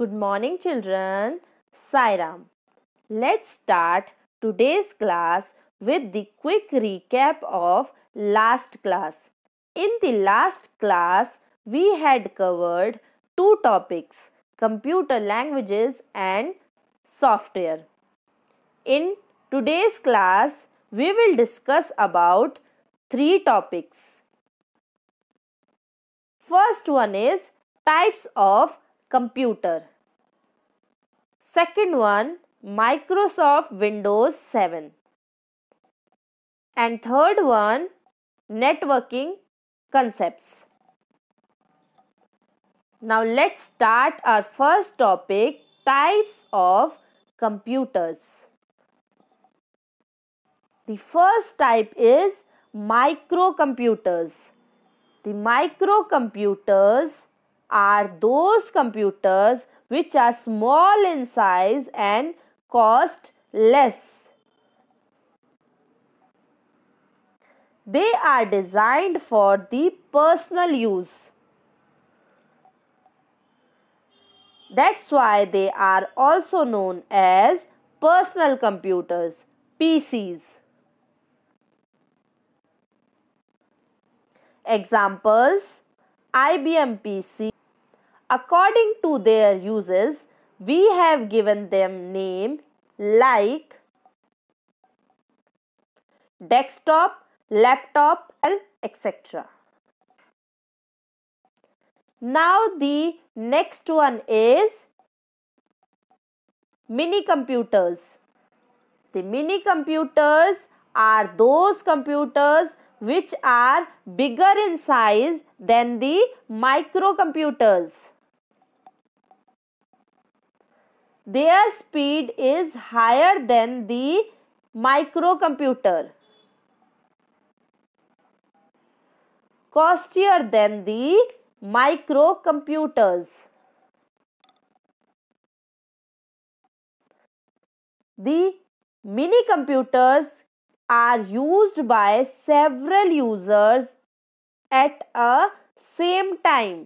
Good morning children. Sairam. Let's start today's class with the quick recap of last class. In the last class, we had covered two topics, computer languages and software. In today's class, we will discuss about three topics. First one is types of computer. Second one, Microsoft Windows 7. And third one, networking concepts. Now let's start our first topic, types of computers. The first type is microcomputers. The microcomputers are those computers which are small in size and cost less. They are designed for the personal use. That's why they are also known as personal computers, PCs. Examples IBM PC According to their uses, we have given them name like desktop, laptop and etc. Now the next one is mini computers. The mini computers are those computers which are bigger in size than the micro computers. their speed is higher than the microcomputer, costlier than the microcomputers. The mini computers are used by several users at a same time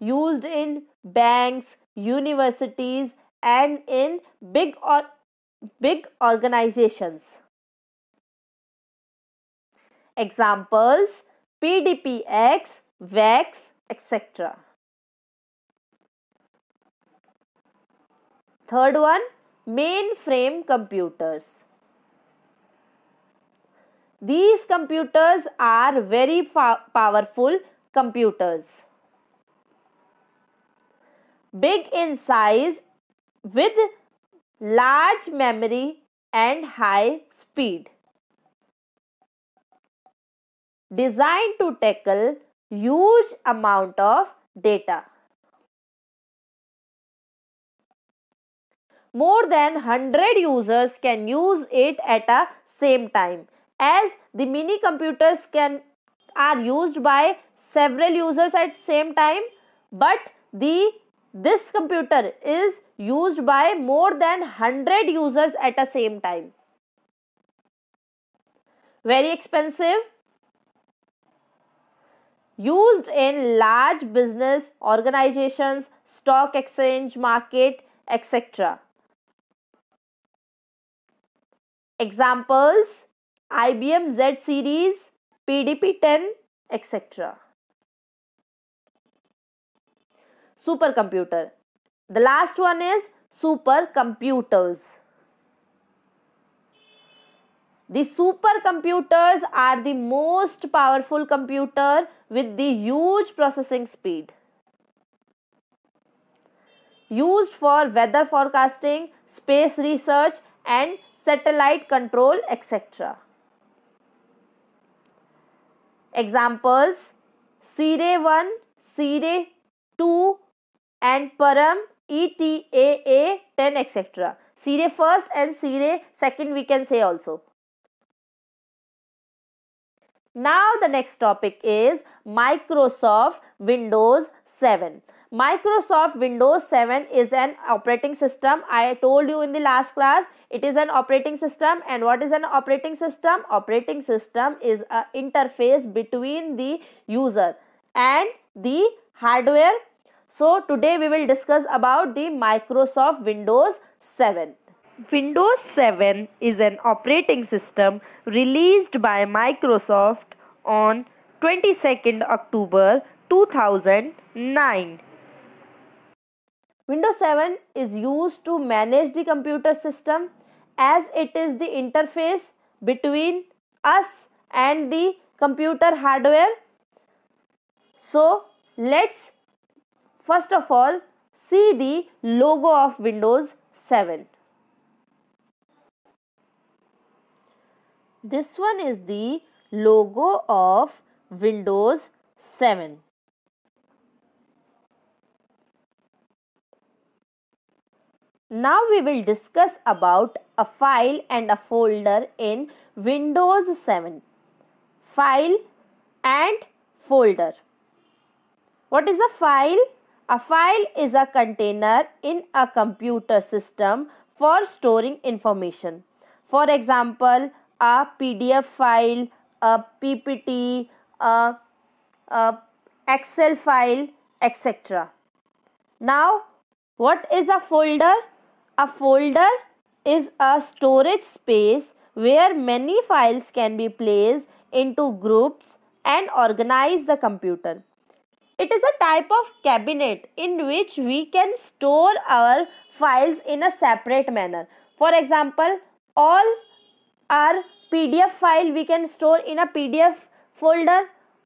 used in banks, universities and in big or big organizations. Examples PDPX, VEX, etc. Third one mainframe computers. These computers are very powerful computers big in size with large memory and high speed. Designed to tackle huge amount of data. More than 100 users can use it at a same time as the mini computers can are used by several users at same time but the this computer is used by more than 100 users at the same time. Very expensive. Used in large business organizations, stock exchange market, etc. Examples IBM Z series, PDP 10, etc. supercomputer. The last one is supercomputers. The supercomputers are the most powerful computer with the huge processing speed. Used for weather forecasting, space research and satellite control etc. Examples Sire 1, Sire 2, and param ETAA 10 etc. the first and the second we can say also. Now the next topic is Microsoft Windows 7. Microsoft Windows 7 is an operating system. I told you in the last class it is an operating system and what is an operating system? Operating system is an interface between the user and the hardware so today we will discuss about the Microsoft Windows 7. Windows 7 is an operating system released by Microsoft on 22nd October 2009. Windows 7 is used to manage the computer system as it is the interface between us and the computer hardware. So let's First of all, see the logo of Windows 7. This one is the logo of Windows 7. Now we will discuss about a file and a folder in Windows 7. File and folder. What is a file? A file is a container in a computer system for storing information. For example, a PDF file, a PPT, a, a Excel file, etc. Now, what is a folder? A folder is a storage space where many files can be placed into groups and organize the computer. It is a type of cabinet in which we can store our files in a separate manner. For example, all our PDF file we can store in a PDF folder.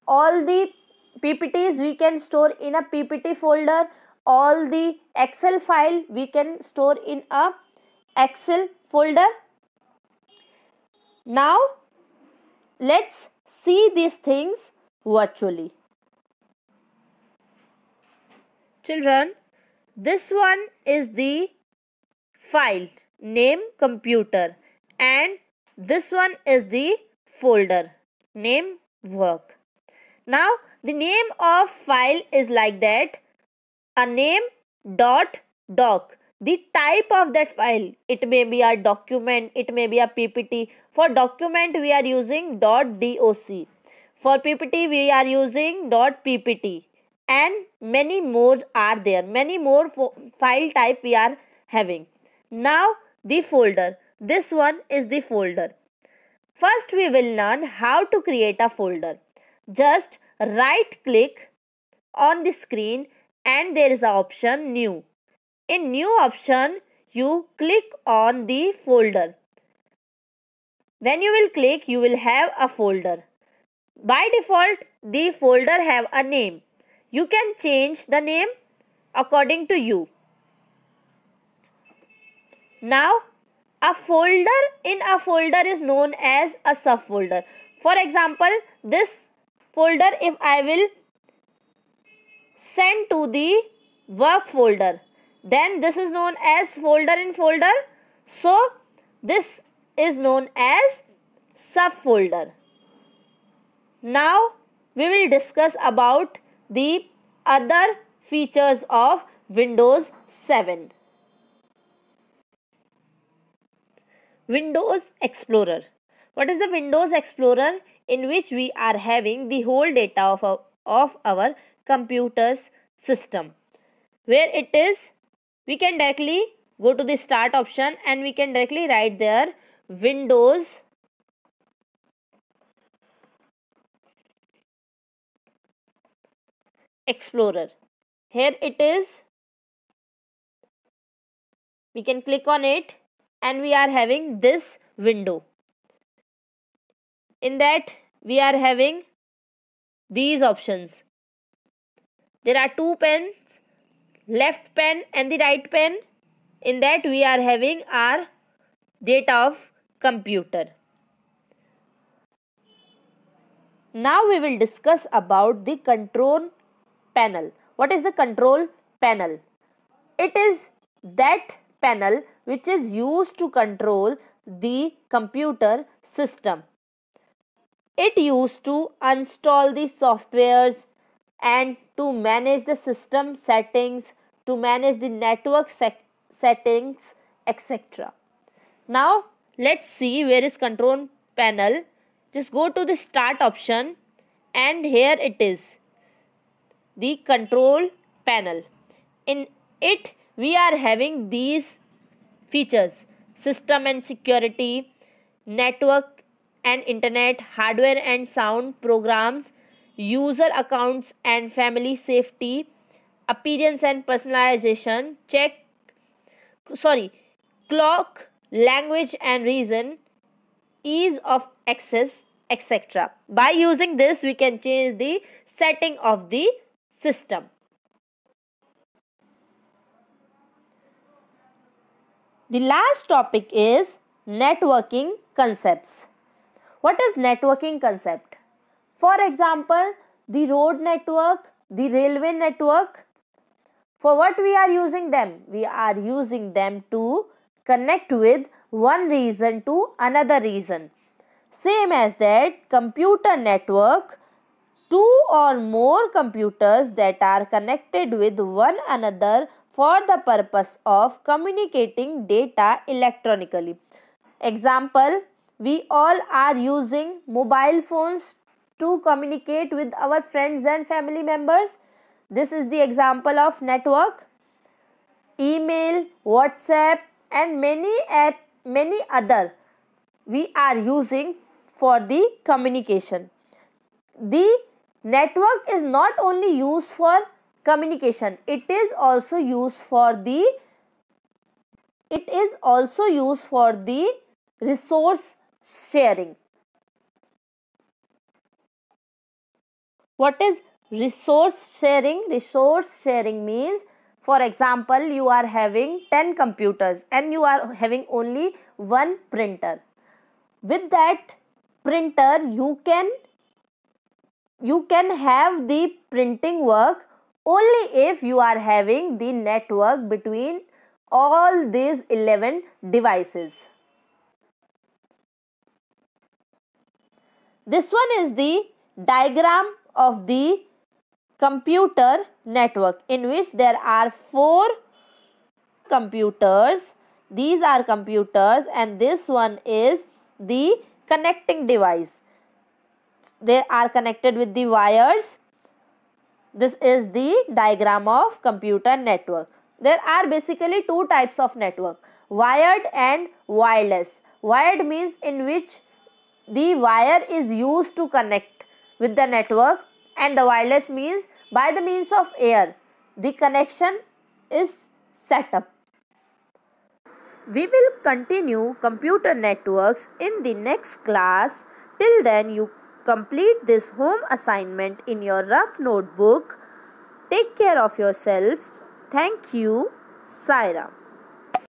All the PPTs we can store in a PPT folder. All the Excel file we can store in a Excel folder. Now, let's see these things virtually. Children, this one is the file name computer and this one is the folder name work. Now, the name of file is like that a name dot doc the type of that file it may be a document it may be a ppt for document we are using dot doc for ppt we are using dot ppt and many more are there many more file type we are having now the folder this one is the folder first we will learn how to create a folder just right click on the screen and there is an option new in new option you click on the folder when you will click you will have a folder by default the folder have a name you can change the name according to you. Now, a folder in a folder is known as a subfolder. For example, this folder if I will send to the work folder, then this is known as folder in folder. So, this is known as subfolder. Now, we will discuss about the other features of Windows 7. Windows Explorer. What is the Windows Explorer in which we are having the whole data of our, of our computer's system. Where it is, we can directly go to the start option and we can directly write there Windows Explorer. Here it is. We can click on it and we are having this window. In that we are having these options. There are two pens, left pen and the right pen. In that we are having our data of computer. Now we will discuss about the control panel. What is the control panel? It is that panel which is used to control the computer system. It used to install the softwares and to manage the system settings, to manage the network settings, etc. Now, let's see where is control panel. Just go to the start option and here it is the control panel. In it we are having these features system and security, network and internet, hardware and sound programs, user accounts and family safety, appearance and personalization, check sorry, clock, language and reason, ease of access, etc. By using this, we can change the setting of the system. The last topic is networking concepts. What is networking concept? For example, the road network, the railway network. For what we are using them? We are using them to connect with one reason to another reason. Same as that, computer network two or more computers that are connected with one another for the purpose of communicating data electronically. Example, we all are using mobile phones to communicate with our friends and family members. This is the example of network, email, WhatsApp and many app, many other we are using for the communication. The network is not only used for communication it is also used for the it is also used for the resource sharing what is resource sharing resource sharing means for example you are having 10 computers and you are having only one printer with that printer you can you can have the printing work only if you are having the network between all these 11 devices. This one is the diagram of the computer network in which there are four computers. These are computers and this one is the connecting device they are connected with the wires. This is the diagram of computer network. There are basically two types of network, wired and wireless. Wired means in which the wire is used to connect with the network and the wireless means by the means of air the connection is set up. We will continue computer networks in the next class. Till then you Complete this home assignment in your rough notebook. Take care of yourself. Thank you, Saira.